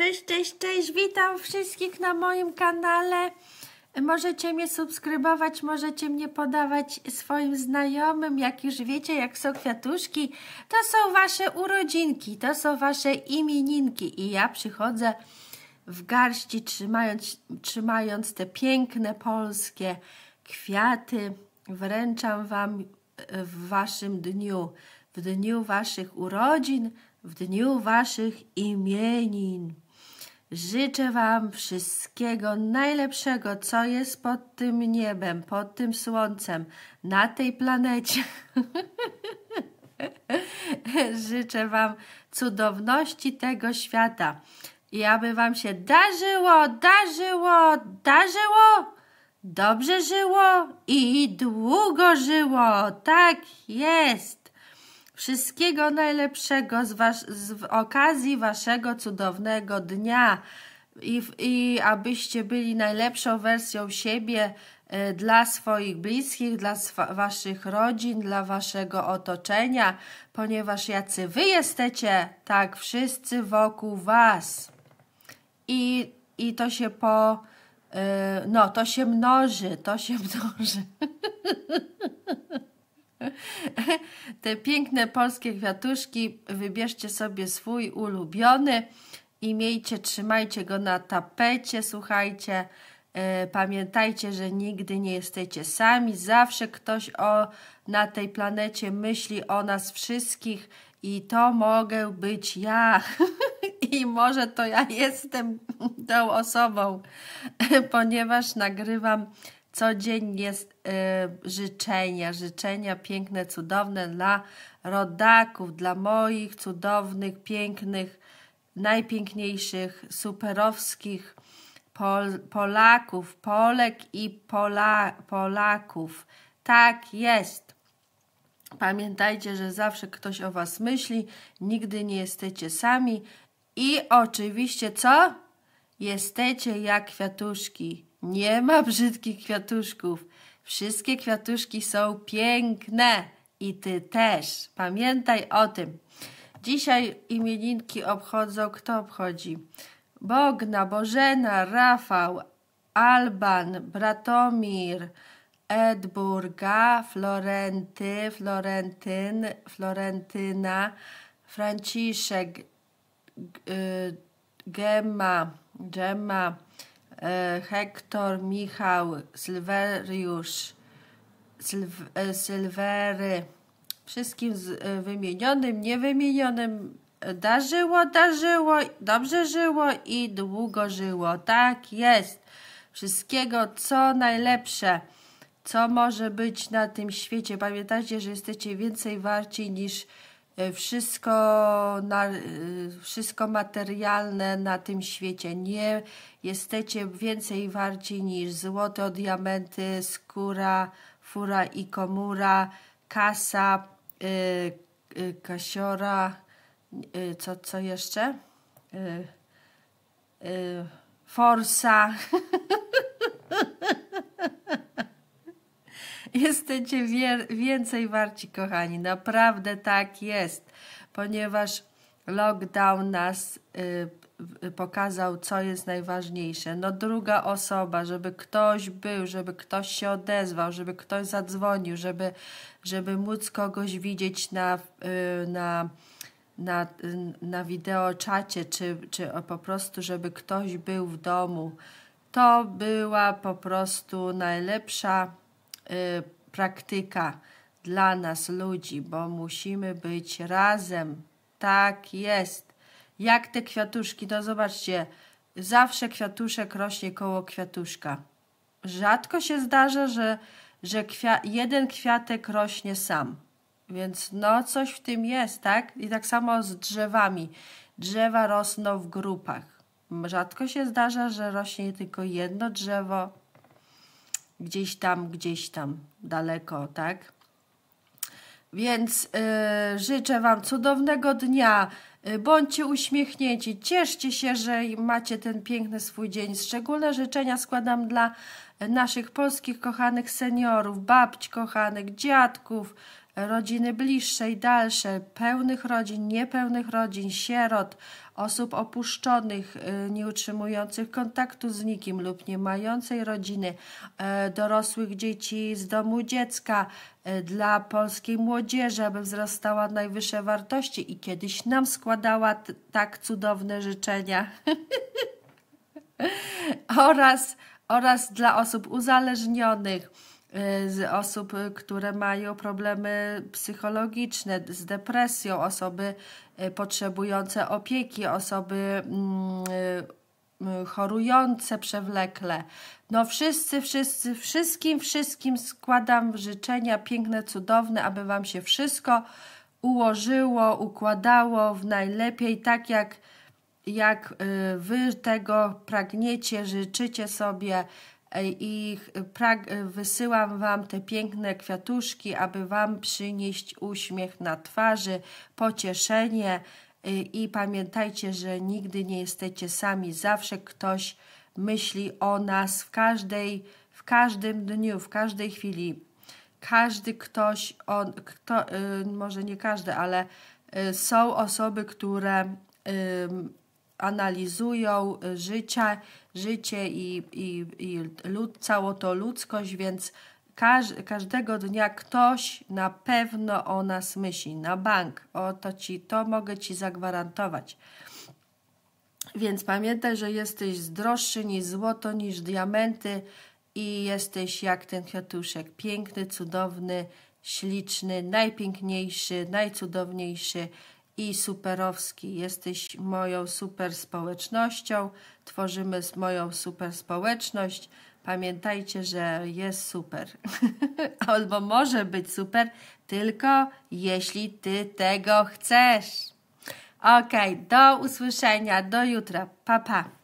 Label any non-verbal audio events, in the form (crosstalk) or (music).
Cześć, cześć, cześć, witam wszystkich na moim kanale. Możecie mnie subskrybować, możecie mnie podawać swoim znajomym. Jak już wiecie, jak są kwiatuszki, to są wasze urodzinki, to są wasze imieninki. I ja przychodzę w garści, trzymając, trzymając te piękne polskie kwiaty. Wręczam wam w waszym dniu, w dniu waszych urodzin, w dniu waszych imienin. Życzę Wam wszystkiego najlepszego, co jest pod tym niebem, pod tym słońcem, na tej planecie. (laughs) Życzę Wam cudowności tego świata i aby Wam się darzyło, darzyło, darzyło, dobrze żyło i długo żyło. Tak jest. Wszystkiego najlepszego z, was, z okazji Waszego cudownego dnia i, i abyście byli najlepszą wersją siebie e, dla swoich bliskich, dla Waszych rodzin, dla Waszego otoczenia, ponieważ jacy Wy jesteście, tak wszyscy wokół Was. I, i to się po... E, no, to się mnoży, to się mnoży. (laughs) (laughs) Te piękne polskie kwiatuszki, wybierzcie sobie swój ulubiony i miejcie, trzymajcie go na tapecie, słuchajcie. E, pamiętajcie, że nigdy nie jesteście sami, zawsze ktoś o, na tej planecie myśli o nas wszystkich i to mogę być ja (laughs) i może to ja jestem (laughs) tą osobą, ponieważ nagrywam codziennie y, życzenia, życzenia piękne, cudowne dla rodaków, dla moich cudownych, pięknych, najpiękniejszych, superowskich Pol Polaków, Polek i Pola Polaków. Tak jest. Pamiętajcie, że zawsze ktoś o Was myśli, nigdy nie jesteście sami i oczywiście co? Jesteście jak kwiatuszki nie ma brzydkich kwiatuszków. Wszystkie kwiatuszki są piękne i ty też. Pamiętaj o tym. Dzisiaj imieninki obchodzą, kto obchodzi? Bogna, Bożena, Rafał, Alban, Bratomir, Edburga, Florenty, Florentyn, Florentyna, Franciszek, y, Gemma, Gemma, E, Hektor, Michał, Sylweriusz, Sylw, e, Sylwery, wszystkim e, wymienionym, niewymienionym darzyło, darzyło, dobrze żyło i długo żyło. Tak jest. Wszystkiego, co najlepsze, co może być na tym świecie. Pamiętajcie, że jesteście więcej warci niż E, wszystko, na, e, wszystko materialne na tym świecie. Nie jesteście więcej warci niż złoto, diamenty, skóra, fura i komura, kasa, y, y, kasiora, y, co, co jeszcze? Forsa. (laughs) Jesteście więcej warci, kochani. Naprawdę tak jest, ponieważ lockdown nas y, y, pokazał, co jest najważniejsze. No druga osoba, żeby ktoś był, żeby ktoś się odezwał, żeby ktoś zadzwonił, żeby, żeby móc kogoś widzieć na, y, na na, na czacie, czy, czy po prostu, żeby ktoś był w domu. To była po prostu najlepsza Y, praktyka dla nas ludzi, bo musimy być razem. Tak jest. Jak te kwiatuszki, to no zobaczcie, zawsze kwiatuszek rośnie koło kwiatuszka. Rzadko się zdarza, że, że kwia jeden kwiatek rośnie sam. Więc no coś w tym jest, tak? I tak samo z drzewami. Drzewa rosną w grupach. Rzadko się zdarza, że rośnie tylko jedno drzewo gdzieś tam, gdzieś tam daleko, tak? Więc y, życzę Wam cudownego dnia. Y, bądźcie uśmiechnięci, cieszcie się, że macie ten piękny swój dzień. Szczególne życzenia składam dla y, naszych polskich kochanych seniorów, babć kochanych, dziadków, rodziny bliższe i dalsze, pełnych rodzin, niepełnych rodzin, sierot, osób opuszczonych, y, nieutrzymujących kontaktu z nikim lub nie mającej rodziny, e, dorosłych dzieci z domu dziecka, e, dla polskiej młodzieży, aby wzrastała najwyższe wartości i kiedyś nam składała tak cudowne życzenia. (laughs) oraz, oraz dla osób uzależnionych, Y, z osób, y, które mają problemy psychologiczne, z depresją, osoby y, potrzebujące opieki, osoby mm, chorujące przewlekle. No wszyscy, wszyscy, wszystkim, wszystkim składam życzenia piękne, cudowne, aby Wam się wszystko ułożyło, układało w najlepiej tak jak, jak Wy tego pragniecie, życzycie sobie, E, i e, e, wysyłam Wam te piękne kwiatuszki, aby Wam przynieść uśmiech na twarzy, pocieszenie i pamiętajcie, że nigdy nie jesteście sami, zawsze ktoś myśli o nas w każdej, w każdym dniu, w każdej chwili. Każdy ktoś, on, kto, może nie każdy, ale są osoby, które analizują y, życie, życie i, i, i lud, cało to ludzkość, więc każ, każdego dnia ktoś na pewno o nas myśli, na bank. O to ci, to mogę ci zagwarantować. Więc pamiętaj, że jesteś zdrowszy niż złoto, niż diamenty i jesteś jak ten kwiatuszek, piękny, cudowny, śliczny, najpiękniejszy, najcudowniejszy i superowski. Jesteś moją super społecznością, tworzymy moją super społeczność. Pamiętajcie, że jest super, (laughs) albo może być super, tylko jeśli ty tego chcesz. Ok, do usłyszenia, do jutra. Pa, pa.